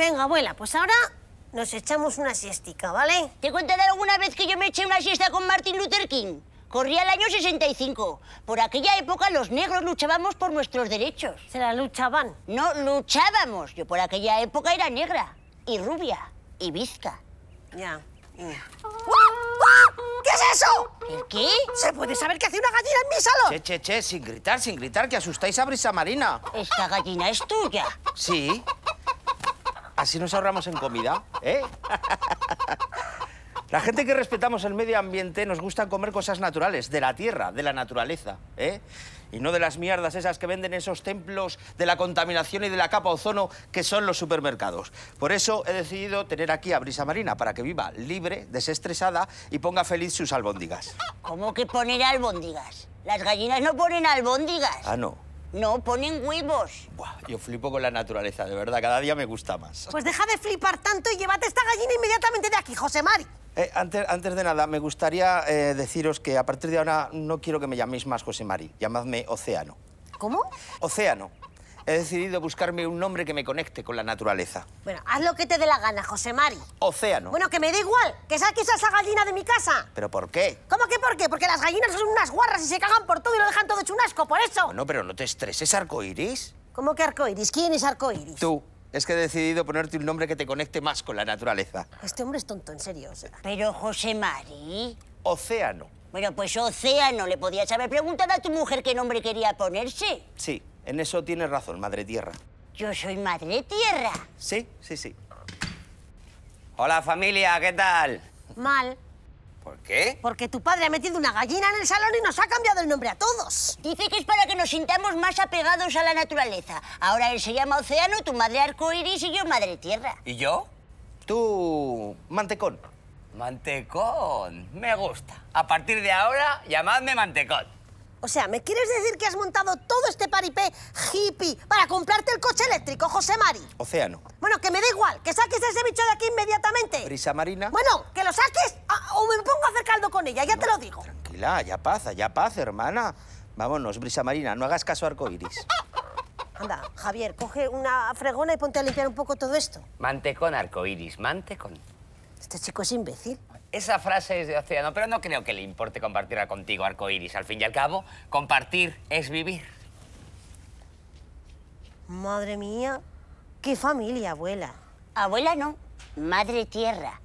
Venga, abuela, pues ahora nos echamos una siestica, ¿vale? ¿Te de alguna vez que yo me eché una siesta con Martin Luther King? Corría el año 65. Por aquella época los negros luchábamos por nuestros derechos. ¿Se la luchaban? No, luchábamos. Yo por aquella época era negra, y rubia, y bizca. Ya, ya. ¿Qué es eso? ¿El qué? ¿Se puede saber qué hace una gallina en mi salón? Che, che, che, sin gritar, sin gritar, que asustáis a Brisa Marina. Esta gallina es tuya. Sí. Así nos ahorramos en comida, ¿eh? La gente que respetamos el medio ambiente nos gusta comer cosas naturales, de la tierra, de la naturaleza, ¿eh? Y no de las mierdas esas que venden esos templos de la contaminación y de la capa ozono que son los supermercados. Por eso he decidido tener aquí a Brisa Marina para que viva libre, desestresada y ponga feliz sus albóndigas. ¿Cómo que poner albóndigas? Las gallinas no ponen albóndigas. Ah, no. No, ponen huevos. Buah, yo flipo con la naturaleza, de verdad, cada día me gusta más. Pues deja de flipar tanto y llévate esta gallina inmediatamente de aquí, José Mari. Eh, antes, de nada, me gustaría eh, deciros que a partir de ahora no quiero que me llaméis más José Mari, llamadme Océano. ¿Cómo? Océano. He decidido buscarme un nombre que me conecte con la naturaleza. Bueno, haz lo que te dé la gana, José Mari. Océano. Bueno, que me da igual, que saques a esa gallina de mi casa. ¿Pero por qué? ¿Cómo que por qué? Porque las gallinas son unas guarras y se cagan por todo y lo dejan todo chunasco, por eso. No, pero no te estreses, arcoiris. ¿Cómo que arcoiris? ¿Quién es arcoiris? Tú. Es que he decidido ponerte un nombre que te conecte más con la naturaleza. Este hombre es tonto, en serio. Pero José Mari... Océano. Bueno, pues Océano, le podías haber preguntado a tu mujer qué nombre quería ponerse. Sí, en eso tienes razón, Madre Tierra. ¿Yo soy Madre Tierra? Sí, sí, sí. Hola, familia, ¿qué tal? Mal. ¿Por qué? Porque tu padre ha metido una gallina en el salón y nos ha cambiado el nombre a todos. Dice que es para que nos sintamos más apegados a la naturaleza. Ahora él se llama Océano, tu madre Arcoiris y yo Madre Tierra. ¿Y yo? Tú... Mantecón. Mantecón. Me gusta. A partir de ahora, llamadme Mantecón. O sea, ¿me quieres decir que has montado todo este paripé hippie para comprarte el coche eléctrico, José Mari? Océano. Bueno, que me da igual, que saques ese bicho de aquí inmediatamente. Brisa marina. Bueno, que lo saques o me pongo a hacer caldo con ella, ya te lo digo. Tranquila, ya paz, ya paz, hermana. Vámonos, brisa marina, no hagas caso a arcoiris. Anda, Javier, coge una fregona y ponte a limpiar un poco todo esto. Mantecón, arcoiris, mantecón. Este chico es imbécil. Esa frase es de Océano, pero no creo que le importe compartirla contigo, Arcoiris. Al fin y al cabo, compartir es vivir. Madre mía, qué familia, abuela. Abuela no, madre tierra.